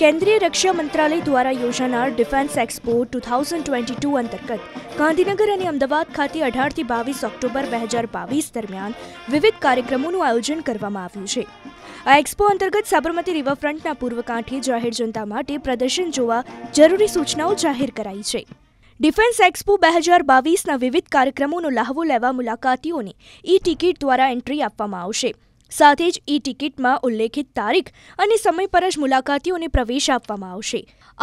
કેન્દ્રીય રક્ષા મંત્રાલય દ્વારા યોજાનાર defence expo two thousand twenty two અંતર્ગત ગાંધીનગર અને અમદાવાદ ખાતે અઢારથી બાવીસ ઓક્ટોબર બે હજાર બાવીસ દરમિયાન વિવિધ કાર્યક્રમોનું આયોજન કરવામાં આવ્યું છે આ એક્સપો અંતર્ગત સાબરમતી રિવરફ્રન્ટના પૂર્વ કાંઠે જાહેર જનતા માટે પ્રદર્શન જોવા જરૂરી સૂચનાઓ જાહેર કરાઈ છે ડિફેન્સ એક્સપો બે હજાર બાવીસના વિવિધ કાર્યક્રમોનો લાહવો લેવા મુલાકાતીઓને ઈ ટિકિટ દ્વારા એન્ટ્રી આપવામાં આવશે સાથે જ ઈ ટિકિટમાં ઉલ્લેખિત તારીખ અને સમય પર જ મુલાકાતીઓને પ્રવેશ આપવામાં આવશે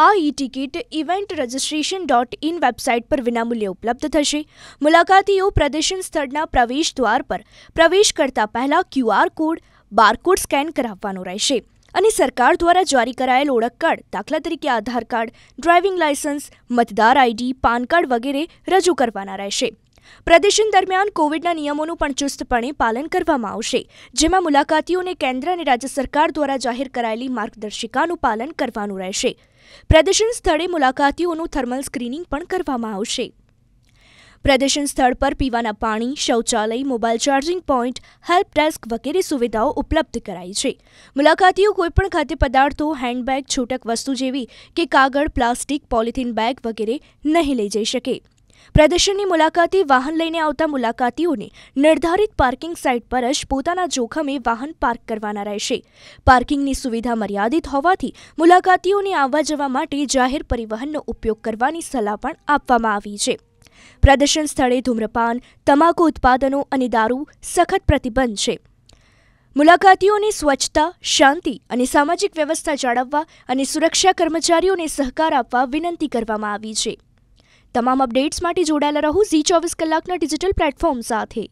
આ e ticket event registration dot in website પર વિનામૂલ્યે ઉપલબ્ધ થશે મુલાકાતીઓ પ્રદર્શન સ્થળના પ્રવેશ દ્વાર પર પ્રવેશ કરતા પહેલા ક્યુઆર કોડ બારકોડ સ્કેન કરાવવાનો રહેશે અને સરકાર દ્વારા જારી કરાયેલ ઓળખ કાર્ડ દાખલા તરીકે આધાર કાર્ડ ડ્રાઇવિંગ લાયસન્સ મતદાર આઈડી પાન કાર્ડ વગેરે રજૂ કરવાના રહેશે પ્રદર્શન દરમિયાન કોવિડના નિયમોનું પણ ચુસ્તપણે પાલન કરવામાં આવશે જેમાં મુલાકાતીઓને કેન્દ્ર અને રાજ્ય સરકાર દ્વારા જાહેર કરાયેલી માર્ગદર્શિકાનું પાલન કરવાનું રહેશે પ્રદર્શન સ્થળે મુલાકાતીઓનું થર્મલ સ્ક્રીનિંગ પણ કરવામાં આવશે પ્રદર્શન સ્થળ પર પીવાના પાણી શૌચાલય mobile charging point help desk વગેરે સુવિધાઓ ઉપલબ્ધ કરાઈ છે મુલાકાતીઓ કોઈપણ ખાદ્ય પદાર્થો હેન્ડબેગ છૂટક વસ્તુ જેવી કે કાગળ પ્લાસ્ટિક પોલિથીન બેગ વગેરે નહીં લઈ જઈ શકે પ્રદર્શનની મુલાકાતી વાહન લઈને આવતા મુલાકાતીઓને નિર્ધારિત પાર્કિંગ સાઇટ પર જ પોતાના જોખમે વાહન પાર્ક કરવાના રહેશે પાર્કિંગની સુવિધા મર્યાદિત હોવાથી મુલાકાતીઓને આવવા જવા માટે જાહેર પરિવહનનો ઉપયોગ કરવાની સલાહ પણ આપવામાં આવી છે પ્રદર્શન સ્થળે ધૂમ્રપાન તમાકુ ઉત્પાદનો અને દારૂ સખત પ્રતિબંધ છે મુલાકાતીઓની સ્વચ્છતા શાંતિ અને સામાજિક વ્યવસ્થા જાળવવા અને સુરક્ષા કર્મચારીઓને સહકાર આપવા વિનંતી કરવામાં આવી છે તમામ અપડેટ્સ માટે જોડાયેલા રહો ઝી ચોવીસ કલાકના ડિજિટલ પ્લેટફોર્મ સાથે